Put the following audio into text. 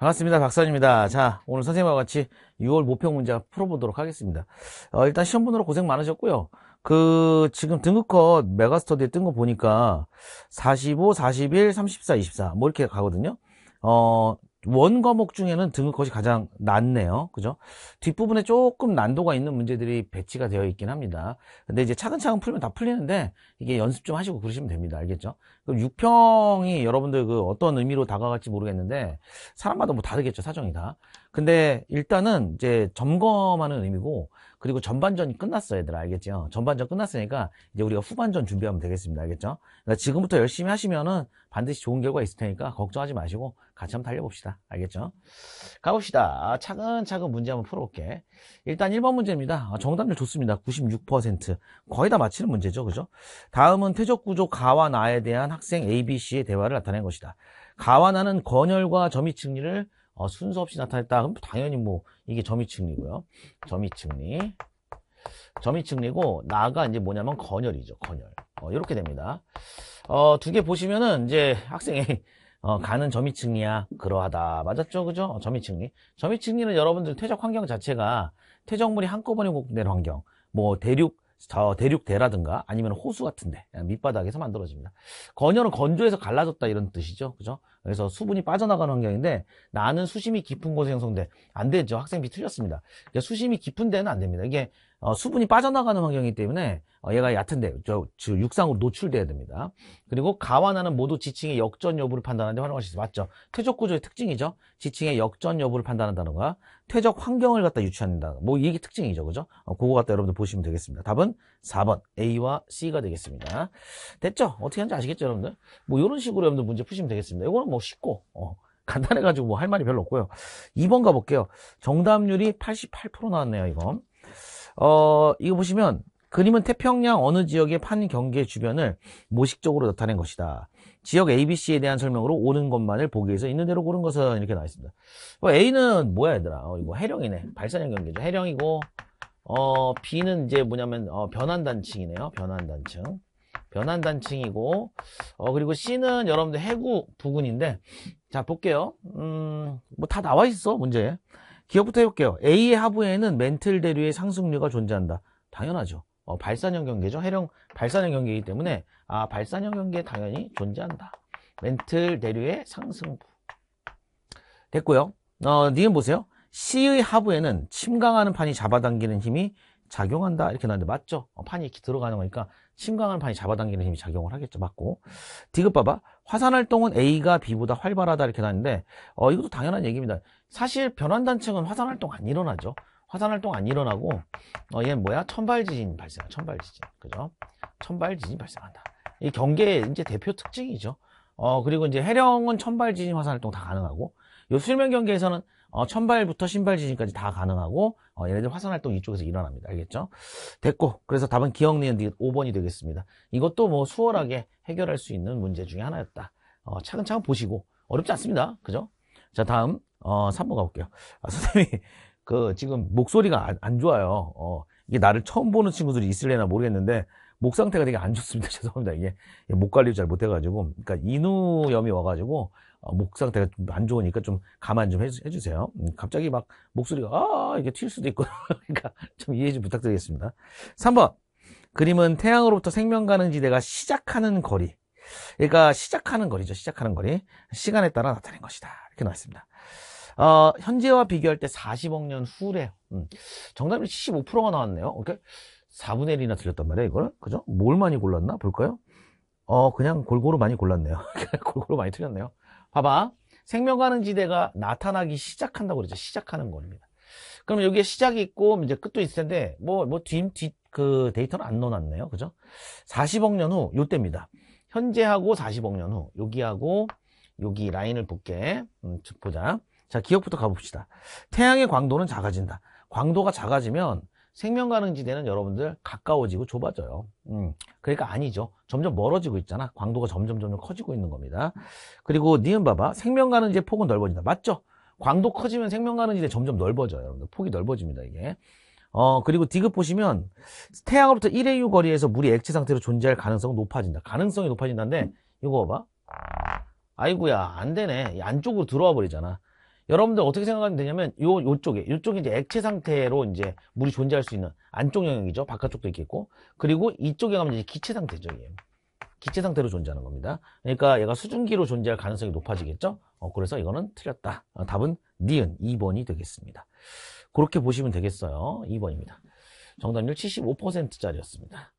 반갑습니다. 박사입니다 자, 오늘 선생님과 같이 6월 모평 문제 풀어보도록 하겠습니다. 어, 일단 시험 보느라 고생 많으셨고요. 그, 지금 등급컷 메가스터디에 뜬 거 보니까 45, 41, 34, 24, 뭐 이렇게 가거든요. 어, 원 과목 중에는 등급것이 가장 낮네요. 그죠? 뒷부분에 조금 난도가 있는 문제들이 배치가 되어 있긴 합니다. 근데 이제 차근차근 풀면 다 풀리는데 이게 연습 좀 하시고 그러시면 됩니다. 알겠죠? 그럼 6평이 여러분들 그 어떤 의미로 다가갈지 모르겠는데 사람마다 뭐 다르겠죠. 사정이 다. 근데 일단은 이제 점검하는 의미고 그리고 전반전이 끝났어 얘들아 알겠죠? 전반전 끝났으니까 이제 우리가 후반전 준비하면 되겠습니다 알겠죠? 그러니까 지금부터 열심히 하시면은 반드시 좋은 결과 있을 테니까 걱정하지 마시고 같이 한번 달려봅시다 알겠죠? 가봅시다 차근차근 문제 한번 풀어볼게 일단 1번 문제입니다 아, 정답률 좋습니다 96% 거의 다 맞히는 문제죠 그죠? 다음은 퇴적구조 가와 나에 대한 학생 A, B, C의 대화를 나타낸 것이다 가와 나는 권열과 점이 증리를 어, 순서 없이 나타냈다. 그럼 당연히 뭐 이게 점이층리고요. 점이층리. 점이층리고 나가 이제 뭐냐면 건열이죠. 건열. 어, 이렇게 됩니다. 어, 두 개 보시면은 이제 학생이 어, 가는 점이층리야 그러하다. 맞았죠? 그죠? 어, 점이층리. 점이층리는 여러분들 퇴적 환경 자체가 퇴적물이 한꺼번에 공급되는 환경. 뭐 대륙 어, 대륙대라든가 아니면 호수 같은데 예, 밑바닥에서 만들어집니다. 건열은 건조해서 갈라졌다 이런 뜻이죠. 그죠? 그래서 수분이 빠져나가는 환경인데 나는 수심이 깊은 곳에 형성돼 안 되죠 학생비 틀렸습니다 그러니까 수심이 깊은 데는 안 됩니다 이게 어, 수분이 빠져나가는 환경이기 때문에 어, 얘가 얕은데 저, 저 육상으로 노출돼야 됩니다 그리고 가와 나는 모두 지층의 역전 여부를 판단하는데 활용할 수 있어 맞죠 퇴적구조의 특징이죠 지층의 역전 여부를 판단한다는 거야 퇴적 환경을 갖다 유추한다 뭐 이게 특징이죠 그죠 어, 그거 갖다 여러분들 보시면 되겠습니다 답은 4번 A와 C가 되겠습니다 됐죠 어떻게 하는지 아시겠죠 여러분들 뭐 이런 식으로 여러분들 문제 푸시면 되겠습니다 이거는 뭐 쉽고 어, 간단해가지고 뭐할 말이 별로 없고요 2번 가볼게요 정답률이 88% 나왔네요 이거 어 이거 보시면 그림은 태평양 어느 지역의 판 경계 주변을 모식적으로 나타낸 것이다. 지역 ABC에 대한 설명으로 오는 것만을 보기 위해서 있는 대로 고른 것은 이렇게 나와 있습니다. 어, A는 뭐야 얘들아? 어, 이거 해령이네. 발산형 경계죠. 해령이고 어, B는 이제 뭐냐면 어, 변환 단층이네요. 변환 단층. 변환단층이고 어 그리고 C는 여러분들 해구 부근인데 자 볼게요 음 뭐 다 나와 있어 문제 기억부터 해볼게요 A의 하부에는 멘틀 대류의 상승류가 존재한다 당연하죠 어, 발산형 경계죠 해령 발산형 경계이기 때문에 아 발산형 경계 당연히 존재한다 멘틀 대류의 상승부 됐고요 어 니은 보세요 C의 하부에는 침강하는 판이 잡아당기는 힘이 작용한다 이렇게 나왔는데 맞죠? 어, 판이 이렇게 들어가는 거니까 심강한 판이 잡아당기는 힘이 작용을 하겠죠 맞고 디귿 봐봐 화산활동은 A가 B보다 활발하다 이렇게 나왔는데 어, 이것도 당연한 얘기입니다 사실 변환단층은 화산활동 안 일어나죠 화산활동 안 일어나고 어, 얘는 뭐야? 천발지진 발생 천발지진 그죠? 천발지진 발생한다 이 경계의 이제 대표 특징이죠 어 그리고 이제 해령은 천발지진 화산활동 다 가능하고 요 수면 경계에서는 어, 천발부터 신발 지진까지 다 가능하고 어, 얘네들 화산 활동 이쪽에서 일어납니다. 알겠죠? 됐고 그래서 답은 기억 니은 5번이 되겠습니다. 이것도 뭐 수월하게 해결할 수 있는 문제 중에 하나였다. 어, 차근차근 보시고 어렵지 않습니다. 그죠? 자 다음 어, 3번 가볼게요. 아, 선생님이 그 지금 목소리가 안, 안 좋아요. 어, 이게 나를 처음 보는 친구들이 있을래나 모르겠는데 목 상태가 되게 안 좋습니다. 죄송합니다. 이게 목 관리 잘 못해가지고, 그러니까 인후염이 와가지고 어, 목 상태가 좀 안 좋으니까 좀 감안 좀 해주, 세요 음, 갑자기 막 목소리가 아 이게 튈 수도 있고, 그러니까 좀 이해 좀 부탁드리겠습니다. 3번 그림은 태양으로부터 생명 가능지대가 시작하는 거리. 그러니까 시작하는 거리죠. 시작하는 거리. 시간에 따라 나타낸 것이다. 이렇게 나왔습니다. 어, 현재와 비교할 때 40억 년 후래요. 음, 정답이 75%가 나왔네요. 그러니 4분의 1이나 들렸단 말이야, 이거는 그죠? 뭘 많이 골랐나? 볼까요? 어, 그냥 골고루 많이 골랐네요. 골고루 많이 틀렸네요. 봐봐. 생명 가는지대가 나타나기 시작한다고 그러죠. 시작하는 겁니다. 그럼 여기에 시작이 있고, 이제 끝도 있을 텐데, 뭐, 뭐, 뒤, 뒤, 그 데이터는 안 넣어놨네요. 그죠? 40억 년 후, 요때입니다. 현재하고 40억 년 후, 여기하고, 여기 라인을 볼게. 음, 보자. 자, 기억부터 가봅시다. 태양의 광도는 작아진다. 광도가 작아지면 생명가능지대는 여러분들 가까워지고 좁아져요 음, 그러니까 아니죠 점점 멀어지고 있잖아 광도가 점점 점점 커지고 있는 겁니다 그리고 니은 봐봐 생명가능지대 폭은 넓어진다 맞죠? 광도 커지면 생명가능지대 점점 넓어져요 여러분들 폭이 넓어집니다 이게 어 그리고 디귿 보시면 태양으로부터 1의유 거리에서 물이 액체 상태로 존재할 가능성은 높아진다 가능성이 높아진다는데 이거 봐봐 아이고야 안되네 안쪽으로 들어와 버리잖아 여러분들 어떻게 생각하면 되냐면 요 요쪽에 요쪽이 이제 액체 상태로 이제 물이 존재할 수 있는 안쪽 영역이죠. 바깥쪽도 있겠고 그리고 이쪽에 가면 이제 기체 상태죠. 얘. 기체 상태로 존재하는 겁니다. 그러니까 얘가 수증기로 존재할 가능성이 높아지겠죠. 어, 그래서 이거는 틀렸다. 어, 답은 니은 2번이 되겠습니다. 그렇게 보시면 되겠어요. 2번입니다. 정답률 75%짜리였습니다.